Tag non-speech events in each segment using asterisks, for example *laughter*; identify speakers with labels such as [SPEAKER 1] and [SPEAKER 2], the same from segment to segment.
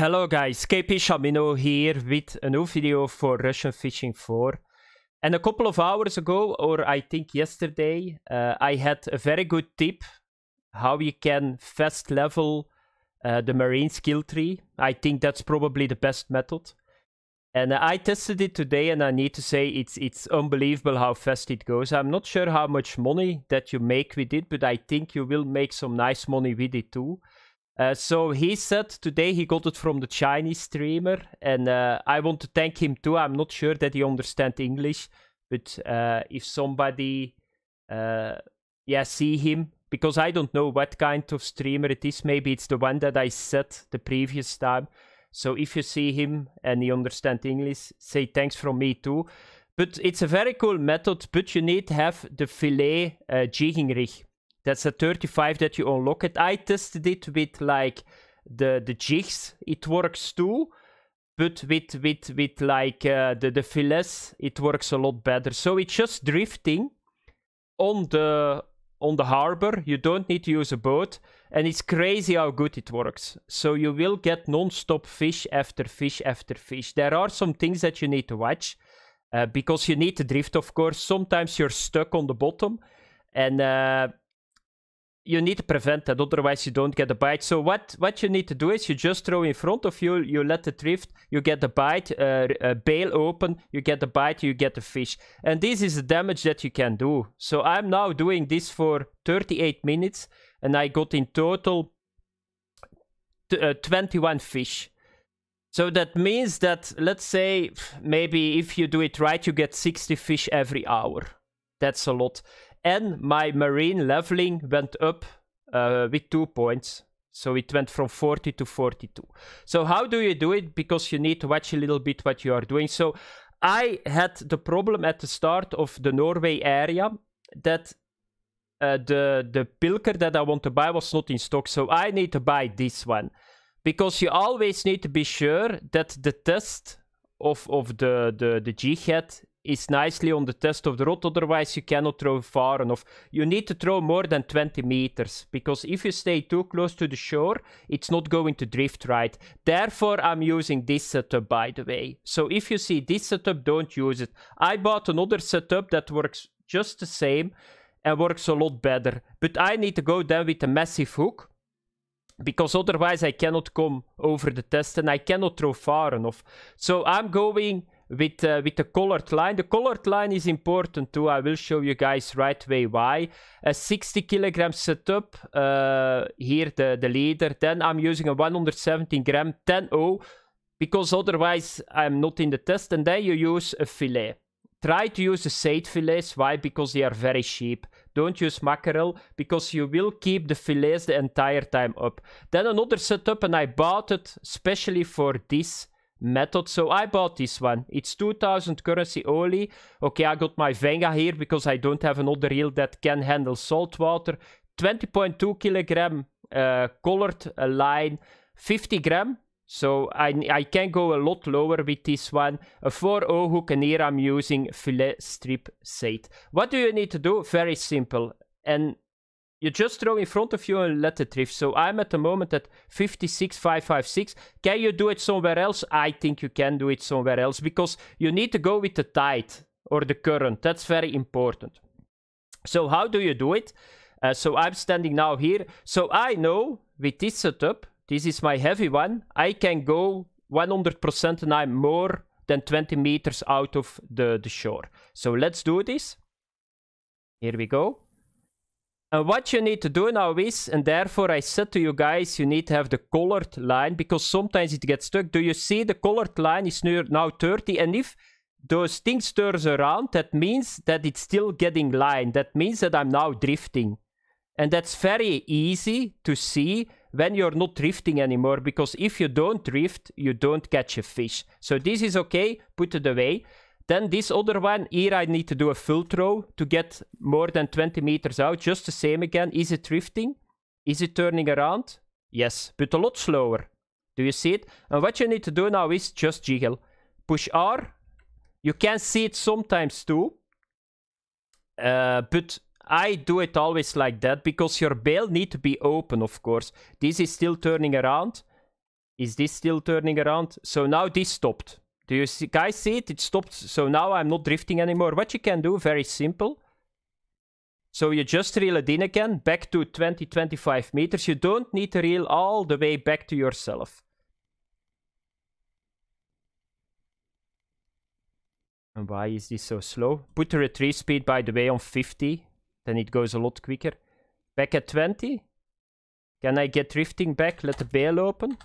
[SPEAKER 1] Hello guys, KP Shamino here with a new video for Russian Fishing 4. And a couple of hours ago, or I think yesterday, uh, I had a very good tip how you can fast level uh, the marine skill tree. I think that's probably the best method. And I tested it today and I need to say it's it's unbelievable how fast it goes. I'm not sure how much money that you make with it, but I think you will make some nice money with it too. Uh, so he said today he got it from the Chinese streamer, and uh, I want to thank him too. I'm not sure that he understands English, but uh, if somebody, uh, yeah, see him because I don't know what kind of streamer it is. Maybe it's the one that I said the previous time. So if you see him and he understands English, say thanks from me too. But it's a very cool method, but you need to have the fillet uh, jigging rig that's a 35 that you unlock it. I tested it with like the, the jigs. It works too. But with, with, with like uh, the, the fillets, it works a lot better. So it's just drifting on the on the harbor. You don't need to use a boat. And it's crazy how good it works. So you will get non-stop fish after fish after fish. There are some things that you need to watch. Uh, because you need to drift, of course. Sometimes you're stuck on the bottom. And uh, you need to prevent that, otherwise you don't get a bite. So what, what you need to do is you just throw in front of you, you let it drift, you get the bite, uh, uh, bail open, you get the bite, you get the fish. And this is the damage that you can do. So I'm now doing this for 38 minutes, and I got in total uh, 21 fish. So that means that, let's say, maybe if you do it right, you get 60 fish every hour. That's a lot and my marine leveling went up uh, with two points. So it went from 40 to 42. So how do you do it? Because you need to watch a little bit what you are doing. So I had the problem at the start of the Norway area that uh, the, the pilker that I want to buy was not in stock. So I need to buy this one. Because you always need to be sure that the test of, of the, the, the head is nicely on the test of the rod, otherwise you cannot throw far enough. You need to throw more than 20 meters, because if you stay too close to the shore, it's not going to drift right. Therefore, I'm using this setup, by the way. So if you see this setup, don't use it. I bought another setup that works just the same and works a lot better. But I need to go down with a massive hook, because otherwise I cannot come over the test and I cannot throw far enough. So I'm going with, uh, with the colored line. The colored line is important too. I will show you guys right way why. A 60 kilogram setup, uh, here the, the leader. Then I'm using a 117 gram 10-0 because otherwise I'm not in the test. And then you use a fillet. Try to use the said fillets. Why? Because they are very cheap. Don't use mackerel because you will keep the fillets the entire time up. Then another setup and I bought it specially for this method. So I bought this one. It's 2000 currency only. Okay, I got my Venga here because I don't have another reel that can handle salt water. 20.2 kilogram uh, colored uh, line, 50 gram. So I, I can go a lot lower with this one. Uh, a 4-0 hook and here I'm using fillet strip sate. What do you need to do? Very simple. And you just throw in front of you and let it drift. So I'm at the moment at 56,556. Can you do it somewhere else? I think you can do it somewhere else because you need to go with the tide or the current. That's very important. So how do you do it? Uh, so I'm standing now here. So I know with this setup, this is my heavy one, I can go 100% and I'm more than 20 meters out of the, the shore. So let's do this. Here we go. And uh, what you need to do now is, and therefore I said to you guys, you need to have the colored line because sometimes it gets stuck. Do you see the colored line is now 30? And if those things turns around, that means that it's still getting line. That means that I'm now drifting. And that's very easy to see when you're not drifting anymore because if you don't drift, you don't catch a fish. So this is okay, put it away. Then this other one, here I need to do a full throw to get more than 20 meters out, just the same again. Is it drifting? Is it turning around? Yes, but a lot slower. Do you see it? And what you need to do now is just jiggle. Push R. You can see it sometimes too. Uh, but I do it always like that because your bail need to be open, of course. This is still turning around. Is this still turning around? So now this stopped. Do you see, guys see it? It stopped. So now I'm not drifting anymore. What you can do, very simple. So you just reel it in again, back to 20-25 meters. You don't need to reel all the way back to yourself. And why is this so slow? Put the retrieve speed, by the way, on 50. Then it goes a lot quicker. Back at 20. Can I get drifting back? Let the bail open.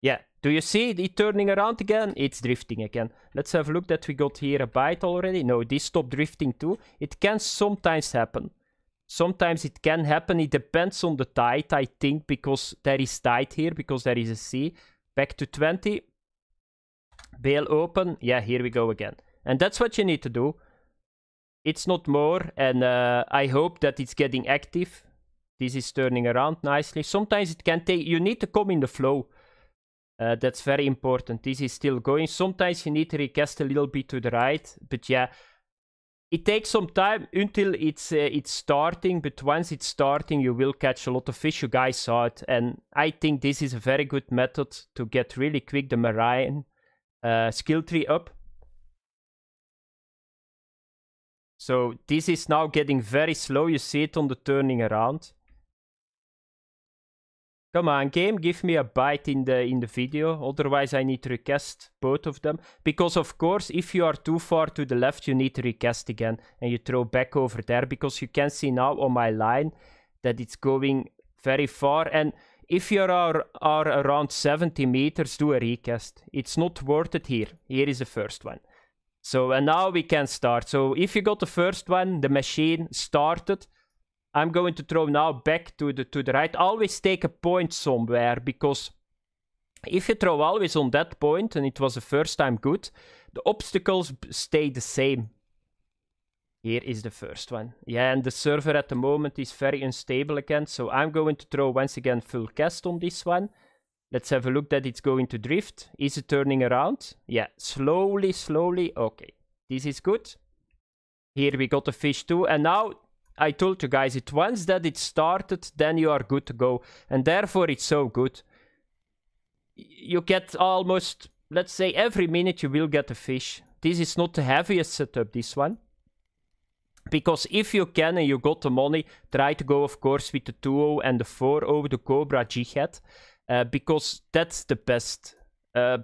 [SPEAKER 1] Yeah, do you see it turning around again? It's drifting again. Let's have a look that we got here a bite already. No, this stopped drifting too. It can sometimes happen. Sometimes it can happen. It depends on the tide, I think, because there is tide here, because there is a sea. Back to 20. Bail open. Yeah, here we go again. And that's what you need to do. It's not more. And uh, I hope that it's getting active. This is turning around nicely. Sometimes it can take... You need to come in the flow. Uh, that's very important. This is still going. Sometimes you need to recast a little bit to the right, but yeah, it takes some time until it's uh, it's starting. But once it's starting, you will catch a lot of fish. You guys saw it, and I think this is a very good method to get really quick the marine uh, skill tree up. So this is now getting very slow. You see it on the turning around. Come on, game, give me a bite in the in the video. Otherwise, I need to recast both of them. Because of course, if you are too far to the left, you need to recast again, and you throw back over there. Because you can see now on my line that it's going very far. And if you are are around 70 meters, do a recast. It's not worth it here. Here is the first one. So and now we can start. So if you got the first one, the machine started. I'm going to throw now back to the to the right. Always take a point somewhere because if you throw always on that point and it was the first time good, the obstacles stay the same. Here is the first one. Yeah, and the server at the moment is very unstable again. So I'm going to throw once again full cast on this one. Let's have a look that it's going to drift. Is it turning around? Yeah, slowly, slowly. Okay, this is good. Here we got a fish too. And now I told you guys, it once that it started, then you are good to go. And therefore it's so good. You get almost, let's say every minute you will get a fish. This is not the heaviest setup, this one. Because if you can and you got the money, try to go, of course, with the 2 and the 4 the Cobra Jihad. Uh, because that's the best. Uh,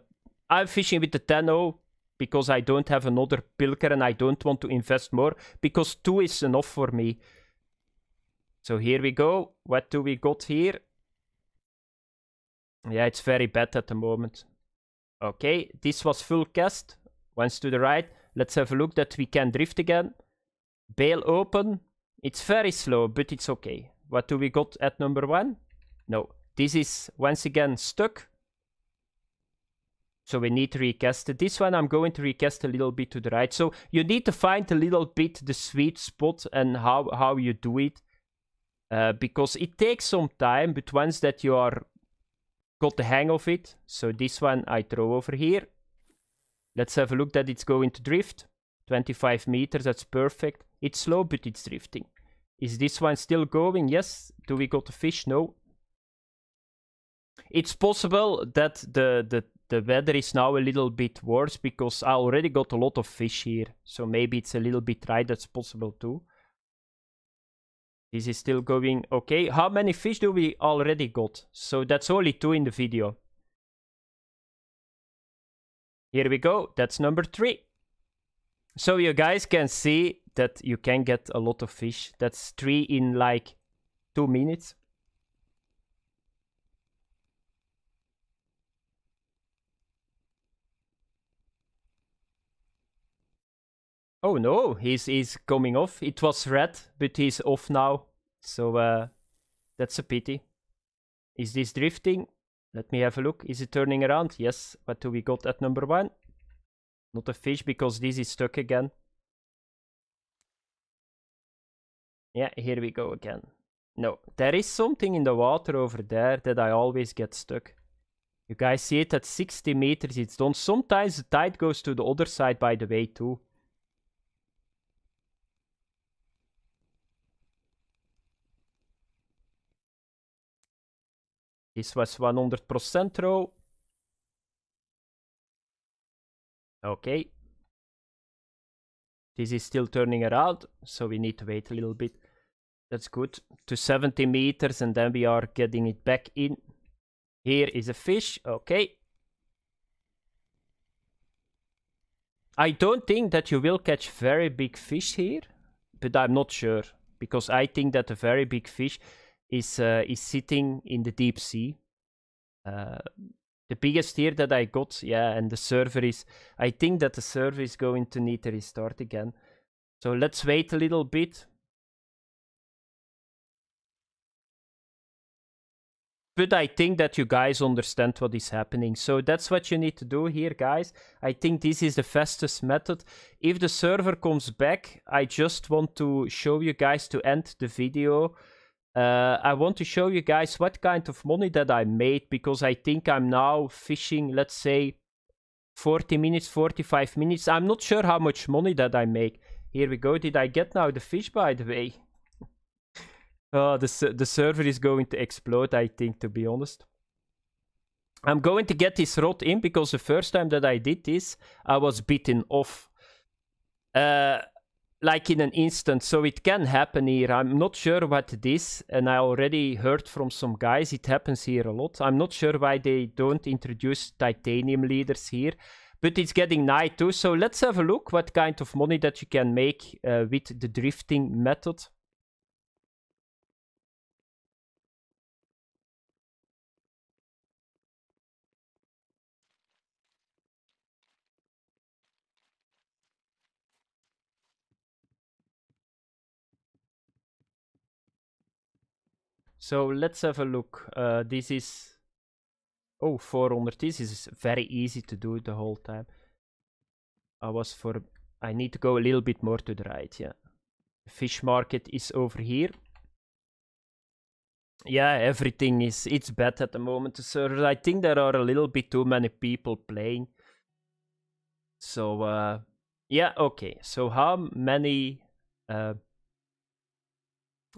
[SPEAKER 1] I'm fishing with the 10 -0 because I don't have another pilker and I don't want to invest more because two is enough for me. So here we go. What do we got here? Yeah, it's very bad at the moment. Okay, this was full cast. Once to the right. Let's have a look that we can drift again. Bail open. It's very slow, but it's okay. What do we got at number one? No, this is once again stuck. So we need to recast it. This one I'm going to recast a little bit to the right. So you need to find a little bit the sweet spot and how, how you do it. Uh, because it takes some time, but once that you are got the hang of it. So this one I throw over here. Let's have a look that it's going to drift. 25 meters, that's perfect. It's slow, but it's drifting. Is this one still going? Yes. Do we got a fish? No. It's possible that the, the, the weather is now a little bit worse because I already got a lot of fish here. So maybe it's a little bit dry, that's possible too. This is still going okay. How many fish do we already got? So that's only two in the video. Here we go, that's number three. So you guys can see that you can get a lot of fish. That's three in like two minutes. Oh no, he's he's coming off. It was red, but he's off now. So uh, that's a pity. Is this drifting? Let me have a look. Is it turning around? Yes. What do we got at number one? Not a fish because this is stuck again. Yeah, here we go again. No, there is something in the water over there that I always get stuck. You guys see it at 60 meters, it's done. Sometimes the tide goes to the other side by the way too. This was 100% row. Okay. This is still turning around, so we need to wait a little bit. That's good. To 70 meters, and then we are getting it back in. Here is a fish. Okay. I don't think that you will catch very big fish here, but I'm not sure because I think that a very big fish is uh, is sitting in the deep sea. Uh, the biggest here that I got, yeah, and the server is. I think that the server is going to need to restart again. So let's wait a little bit. But I think that you guys understand what is happening. So that's what you need to do here, guys. I think this is the fastest method. If the server comes back, I just want to show you guys to end the video. Uh, I want to show you guys what kind of money that I made because I think I'm now fishing, let's say, 40 minutes, 45 minutes. I'm not sure how much money that I make. Here we go. Did I get now the fish, by the way? uh, *laughs* the, the server is going to explode, I think, to be honest. I'm going to get this rod in because the first time that I did this, I was bitten off. Uh, like in an instant. So it can happen here. I'm not sure what it is. And I already heard from some guys it happens here a lot. I'm not sure why they don't introduce titanium leaders here. But it's getting night too. So let's have a look what kind of money that you can make uh, with the drifting method. So let's have a look. Uh, this is... Oh, 400 This is very easy to do the whole time. I was for... I need to go a little bit more to the right, yeah. Fish market is over here. Yeah, everything is... It's bad at the moment to I think there are a little bit too many people playing. So, uh, yeah, okay. So how many... Uh,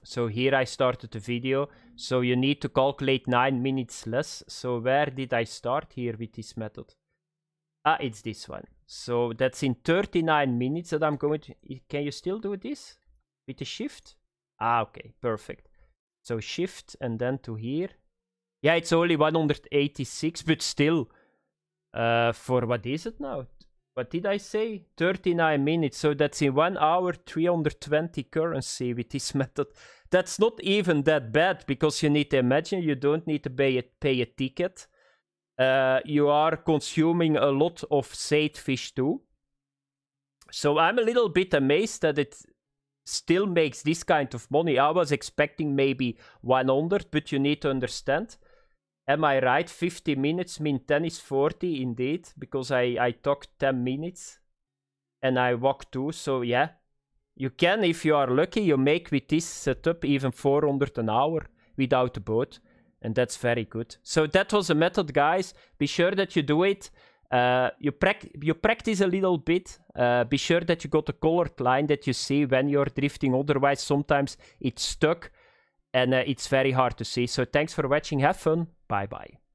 [SPEAKER 1] so here I started the video. So you need to calculate 9 minutes less. So where did I start here with this method? Ah, it's this one. So that's in 39 minutes that I'm going to... Can you still do this with the shift? Ah, okay, perfect. So shift and then to here. Yeah, it's only 186, but still, uh, for what is it now? what did I say? 39 minutes. So that's in one hour 320 currency with this *laughs* method. That's not even that bad because you need to imagine you don't need to pay a, pay a ticket. Uh, you are consuming a lot of said fish too. So I'm a little bit amazed that it still makes this kind of money. I was expecting maybe 100, but you need to understand am I right? 50 minutes, mean 10 is 40 indeed, because I, I talked 10 minutes and I walked too, so yeah. You can, if you are lucky, you make with this setup even 400 an hour without the boat, and that's very good. So that was the method, guys. Be sure that you do it. Uh, you, prac you practice a little bit. Uh, be sure that you got a colored line that you see when you're drifting. Otherwise, sometimes it's stuck and uh, it's very hard to see. So thanks for watching. Have fun. Bye bye.